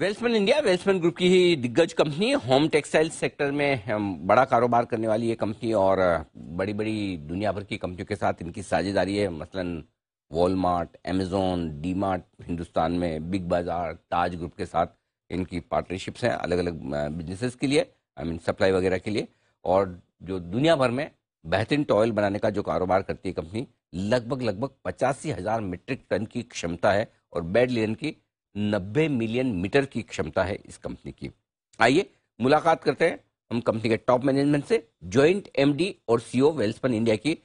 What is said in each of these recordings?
वेल्समैन India वेल्समैन group की ही दिग्गज company home textile sector में बड़ा कारोबार करने वाली ये कंपनी और बड़ी बड़ी दुनिया भर की कंपनियों के साथ इनकी साझेदारी है मसलन वॉलमार्ट अमेजोन मार्ट हिंदुस्तान में बिग बाजार ताज ग्रुप के साथ इनकी पार्टनरशिप्स हैं अलग अलग बिजनेसेस के लिए आई मीन सप्लाई वगैरह के लिए और जो दुनिया भर में बेहतरीन टॉयल बनाने का जो कारोबार करती है कंपनी लगभग लगभग पचासी हज़ार मीट्रिक टन की क्षमता है और बेड लेन की नब्बे मिलियन मीटर की क्षमता है इस कंपनी की आइए मुलाकात करते हैं हम कंपनी के टॉप मैनेजमेंट से ज्वाइंट एमडी और सीईओ वेल्सपन इंडिया की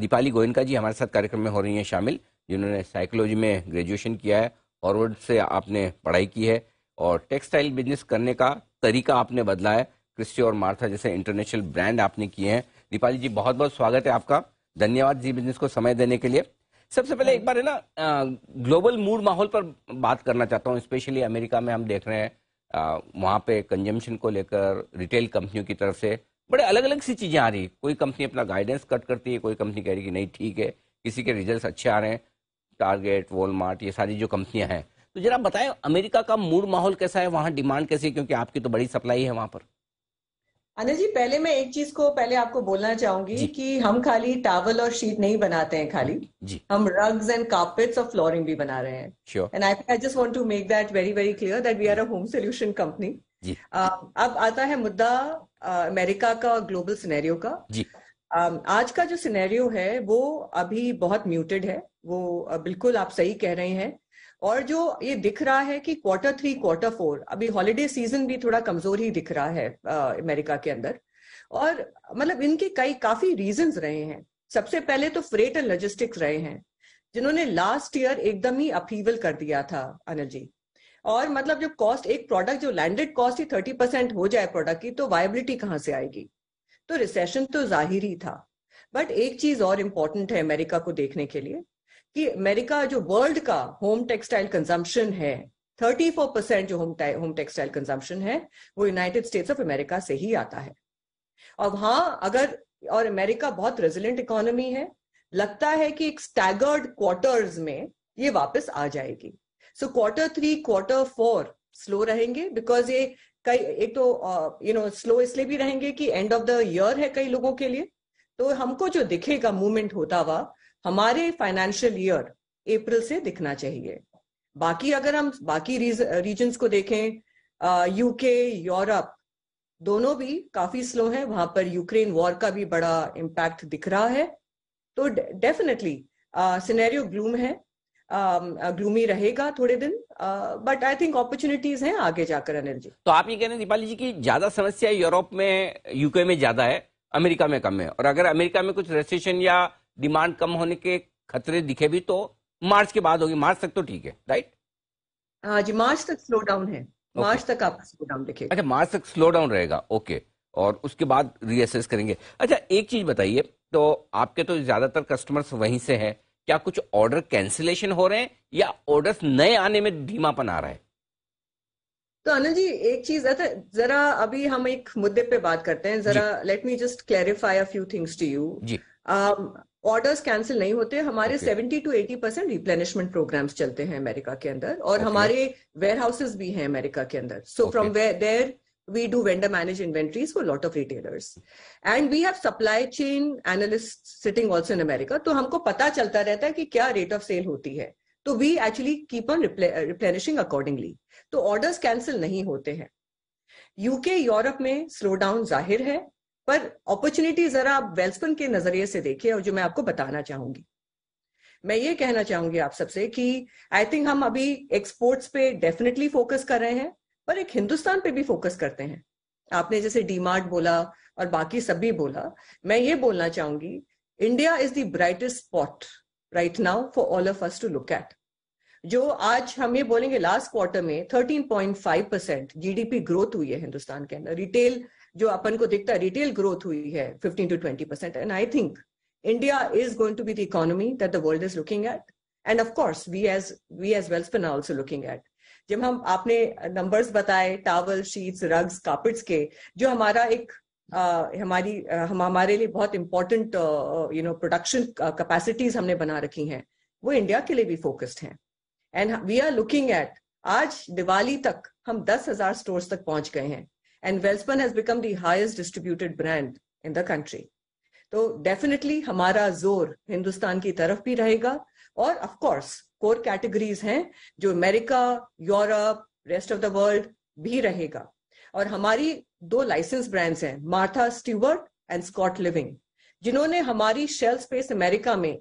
दीपाली गोयनका जी हमारे साथ कार्यक्रम में हो रही हैं शामिल जिन्होंने साइकोलॉजी में ग्रेजुएशन किया है हॉरवर्ड से आपने पढ़ाई की है और टेक्सटाइल बिजनेस करने का तरीका आपने बदला है क्रिस्टी और मार्था जैसे इंटरनेशनल ब्रांड आपने किए हैं दीपाली जी बहुत बहुत स्वागत है आपका धन्यवाद जी बिजनेस को समय देने के लिए सबसे पहले एक बार है ना ग्लोबल मूड माहौल पर बात करना चाहता हूँ स्पेशली अमेरिका में हम देख रहे हैं वहाँ पे कंजम्पशन को लेकर रिटेल कंपनियों की तरफ से बड़े अलग अलग सी चीज़ें आ रही कोई कंपनी अपना गाइडेंस कट करती है कोई कंपनी कह रही कि नहीं ठीक है किसी के रिजल्ट अच्छे आ रहे हैं टारगेट वॉलमार्ट ये सारी जो कंपनियां हैं तो जरा बताएं अमेरिका का मूड माहौल कैसा है वहाँ डिमांड कैसी है क्योंकि आपकी तो बड़ी सप्लाई है वहाँ पर अनिल जी पहले मैं एक चीज को पहले आपको बोलना चाहूंगी कि हम खाली टावल और शीट नहीं बनाते हैं खाली जी. हम रग्स एंड कार्पेट्स और फ्लोरिंग भी बना रहे हैं and I I just want to make that very very clear that we are a home solution company अब आता है मुद्दा अमेरिका uh, का और ग्लोबल सिनेरियो का जी. Um, आज का जो सिनेरियो है वो अभी बहुत म्यूटेड है वो uh, बिल्कुल आप सही कह रहे हैं और जो ये दिख रहा है कि क्वार्टर थ्री क्वार्टर फोर अभी हॉलीडे सीजन भी थोड़ा कमजोर ही दिख रहा है अमेरिका के अंदर और मतलब इनके कई काफी रीजंस रहे हैं सबसे पहले तो फ्रेट एंड लॉजिस्टिक्स रहे हैं जिन्होंने लास्ट ईयर एकदम ही अपीवल कर दिया था अनिल जी और मतलब जो कॉस्ट एक प्रोडक्ट जो लैंडेड कॉस्ट ही थर्टी परसेंट हो जाए प्रोडक्ट की तो वायबिलिटी कहाँ से आएगी तो रिसेशन तो जाहिर ही था बट एक चीज और इम्पोर्टेंट है अमेरिका को देखने के लिए कि अमेरिका जो वर्ल्ड का होम टेक्सटाइल कंजम्पशन है 34 परसेंट जो होम होम टेक्सटाइल कंजम्पशन है वो यूनाइटेड स्टेट्स ऑफ अमेरिका से ही आता है और वहां अगर और अमेरिका बहुत रेजिलेंट इकोनॉमी है लगता है कि एक स्टैगर्ड क्वार्टर्स में ये वापस आ जाएगी so quarter three quarter four slow रहेंगे बिकॉज ये कई एक तो यू नो स्लो इसलिए भी रहेंगे कि एंड ऑफ द ईयर है कई लोगों के लिए तो हमको जो दिखेगा मूवमेंट होता हुआ हमारे फाइनेंशियल ईयर अप्रैल से दिखना चाहिए बाकी अगर हम बाकी रीजन्स को देखें यूके यूरोप दोनों भी काफी स्लो हैं वहां पर यूक्रेन वॉर का भी बड़ा इम्पैक्ट दिख रहा है तो डेफिनेटली सिनेरियो ग्लूम है ग्लूमी uh, रहेगा थोड़े दिन बट आई थिंक अपॉर्चुनिटीज हैं आगे जाकर अनिल जी तो आप ये कह रहे हैं दीपाली जी की ज्यादा समस्या यूरोप में यूके में ज्यादा है अमेरिका में कम है और अगर अमेरिका में कुछ रेसिशन या डिमांड कम होने के खतरे दिखे भी तो मार्च के बाद होगी मार्च तक तो ठीक है राइट हाँ जी मार्च तक स्लो डाउन है okay. मार्च तक आप स्लो डाउन देखेगा अच्छा मार्च तक स्लो डाउन रहेगा ओके और उसके बाद रीअसेस करेंगे अच्छा एक चीज बताइए तो आपके तो ज्यादातर कस्टमर्स वहीं से हैं क्या कुछ ऑर्डर कैंसिलेशन हो रहे हैं या ऑर्डर्स नए आने में धीमापन आ रहा है तो अनिल जी एक चीज जरा अभी हम एक मुद्दे पे बात करते हैं जरा let me just clarify a few things to you जी ऑर्डर्स कैंसिल नहीं होते हमारे seventy two eighty percent replenishment programs चलते हैं अमेरिका के अंदर और okay. हमारे वेयर हाउसेज भी हैं अमेरिका के अंदर so from there we do vendor manage inventories for a lot of retailers and we have supply chain analysts sitting also in america तो हमको पता चलता रहता है कि क्या rate of sale होती है तो we actually keep on replenishing accordingly तो orders cancel नहीं होते हैं यूके यूरोप में स्लो डाउन जाहिर है पर अपॉर्चुनिटी जरा आप वेल्सपन के नजरिए से देखिए और जो मैं आपको बताना चाहूंगी मैं ये कहना चाहूंगी आप सबसे कि आई थिंक हम अभी एक्सपोर्ट्स पे डेफिनेटली फोकस कर रहे हैं पर एक हिंदुस्तान पे भी फोकस करते हैं आपने जैसे डीमार्ट बोला और बाकी सब भी बोला मैं ये बोलना चाहूंगी India is the brightest spot right now for all of us to look at जो आज हम ये बोलेंगे लास्ट क्वार्टर में 13.5 परसेंट जीडीपी ग्रोथ हुई है हिंदुस्तान के अंदर रिटेल जो अपन को दिखता है रिटेल ग्रोथ हुई है 15 to 20 percent and I think India is going to be the economy that the world is looking at and of course we as we as Welspun also looking at जब हम आपने numbers बताए towel sheets rugs carpets के जो हमारा एक Uh, हमारी uh, हम हमारे लिए बहुत important you know production capacities हमने बना रखी हैं वो इंडिया के लिए भी फोकस्ड हैं and we are looking at आज दिवाली तक हम दस हजार स्टोर्स तक पहुंच गए हैं and Welspun has become the highest distributed brand in the country. तो डेफिनेटली हमारा जोर हिंदुस्तान की तरफ भी रहेगा और ऑफ कोर्स कोर कैटेगरीज हैं जो America Europe rest of the world भी रहेगा और हमारी दो लाइसेंस ब्रांड्स हैं Martha Stewart and Scott Living जिन्होंने हमारी शेल स्पेस अमेरिका में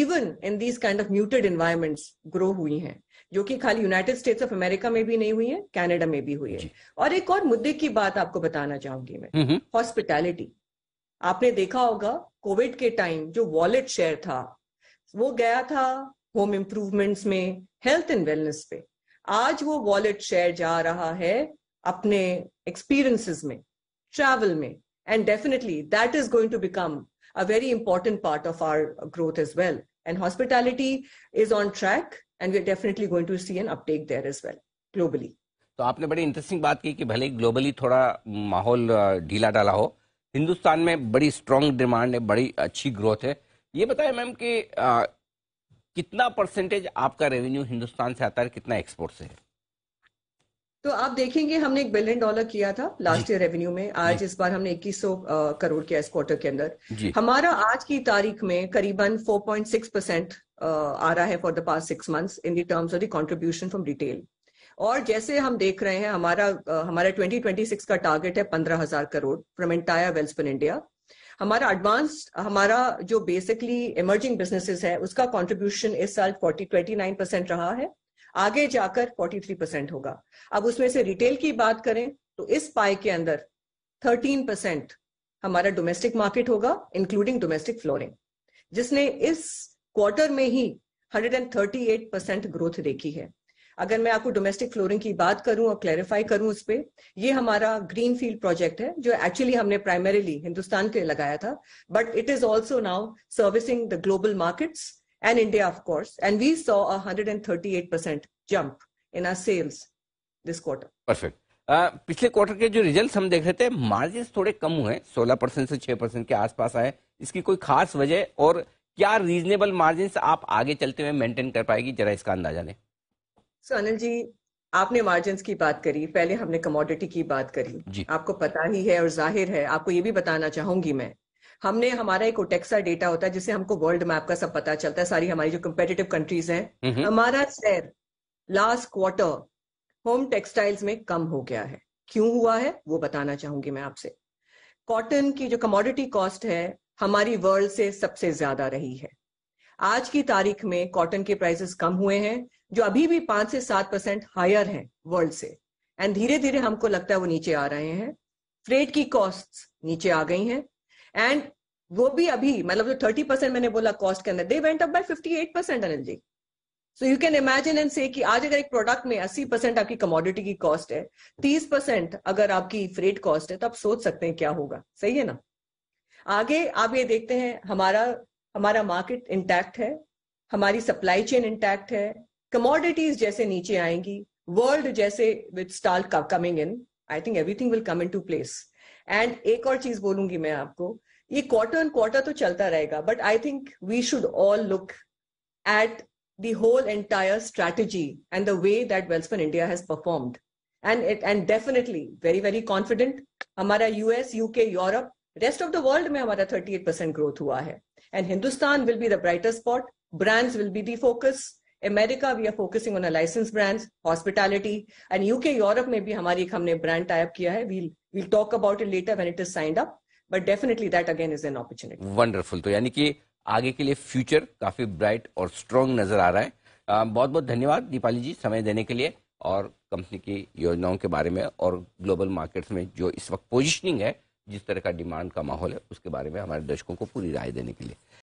even in these kind of muted environments grow हुई हैं जो कि खाली यूनाइटेड स्टेट्स ऑफ अमेरिका में भी नहीं हुई है कनाडा में भी हुई है और एक और मुद्दे की बात आपको बताना चाहूंगी मैं हॉस्पिटैलिटी हम्म, हम्म। आपने देखा होगा कोविड के टाइम जो वॉलेट शेयर था वो गया था होम इम्प्रूवमेंट्स में हेल्थ एंड वेलनेस पे आज वो वॉलेट शेयर जा रहा है अपने एक्सपीरियंसेस में ट्रैवल में and definitely that is going to become a very important part of our growth as well and hospitality is on track and we're definitely going to see an uptake there as well globally तो आपने बड़ी interesting बात की कि भले globally थोड़ा माहौल ढीला डाला हो हिंदुस्तान में बड़ी स्ट्रांग डिमांड है बड़ी अच्छी ग्रोथ है ये बताएं मैम कि आ, कितना परसेंटेज आपका रेवेन्यू हिंदुस्तान से आता है कितना एक्सपोर्ट से है तो आप देखेंगे हमने एक बिलियन डॉलर किया था लास्ट ईयर रेवेन्यू में आज इस बार हमने 2100 करोड़ किया इस क्वार्टर के अंदर हमारा आज की तारीख में करीबन 4.6 परसेंट आ रहा है for the past six months in the terms of the contribution from retail और जैसे हम देख रहे हैं हमारा हमारा 2026 का टारगेट है पंद्रह हजार crore from entire for India हमारा एडवांस हमारा जो बेसिकली इमर्जिंग बिजनेसेस है उसका कंट्रीब्यूशन इस साल ट्वेंटी नाइन परसेंट रहा है आगे जाकर 43 परसेंट होगा अब उसमें से रिटेल की बात करें तो इस पाई के अंदर 13 परसेंट हमारा डोमेस्टिक मार्केट होगा इंक्लूडिंग डोमेस्टिक फ्लोरिंग जिसने इस क्वार्टर में ही 138 परसेंट ग्रोथ देखी है अगर मैं आपको डोमेस्टिक फ्लोरिंग की बात करूं और क्लैरिफाई करूं उस पर यह हमारा ग्रीन फील्ड प्रोजेक्ट है जो एक्चुअली हमने प्राइमरीली हिंदुस्तान के लगाया था but it is also now servicing the global markets and India, of course. And we saw a 138% jump in our sales this quarter. Perfect. Uh, पिछले क्वार्टर के जो result हम देख रहे थे मार्जिन थोड़े कम हुए 16 परसेंट से 6 परसेंट के आसपास आए इसकी कोई खास वजह और क्या रीजनेबल मार्जिन आप आगे चलते हुए मेंटेन कर पाएगी जरा इसका अंदाजा लें सो so, अनिल जी आपने मार्जिन की बात करी पहले हमने कमोडिटी की बात करी जी. आपको पता ही है और जाहिर है आपको ये भी बताना चाहूंगी मैं हमने हमारा एक ओटेक्सा डेटा होता है जिससे हमको वर्ल्ड मैप का सब पता चलता है सारी हमारी जो कंपेटेटिव कंट्रीज हैं हमारा share last quarter home textiles में कम हो गया है क्यों हुआ है वो बताना चाहूंगी मैं आपसे कॉटन की जो कमोडिटी कॉस्ट है हमारी वर्ल्ड से सबसे ज्यादा रही है आज की तारीख में कॉटन के प्राइसेस कम हुए हैं जो अभी भी पांच से सात परसेंट हायर है वर्ल्ड से एंड धीरे धीरे हमको लगता है वो नीचे आ रहे हैं फ्रेट की कॉस्ट नीचे आ गई हैं एंड वो भी अभी मतलब जो थर्टी परसेंट मैंने बोला कॉस्ट के अंदर they went up by fifty eight percent Anil ji so you can imagine and से कि आज अगर एक प्रोडक्ट में अस्सी परसेंट आपकी कमोडिटी की कॉस्ट है तीस परसेंट अगर आपकी फ्रेट कॉस्ट है तो आप सोच सकते हैं क्या होगा सही है ना आगे आप ये देखते हैं हमारा हमारा मार्केट इंटैक्ट है हमारी सप्लाई चेन इंटैक्ट है कमोडिटीज जैसे नीचे आएंगी वर्ल्ड जैसे with start coming in I think everything will come into place and एक और चीज बोलूंगी मैं आपको ये क्वार्टर एंड क्वार्टर तो चलता रहेगा but I think we should all look at the whole entire strategy and the way that Welspun India has performed and it and definitely very very confident हमारा US UK Europe rest of the world में हमारा thirty eight percent growth हुआ है and Hindustan will be the brighter spot brands will be the focus America we are focusing on license brands hospitality and UK Europe में भी हमारी एक हमने brand type किया है we'll we'll talk about it later when it is signed up but definitely that again is an opportunity wonderful तो यानी कि आगे के लिए फ्यूचर काफी ब्राइट और स्ट्रॉन्ग नजर आ रहा है बहुत बहुत धन्यवाद दीपाली जी समय देने के लिए और कंपनी की योजनाओं के बारे में और ग्लोबल मार्केट्स में जो इस वक्त पोजिशनिंग है जिस तरह का डिमांड का माहौल है उसके बारे में हमारे दर्शकों को पूरी राय देने के लिए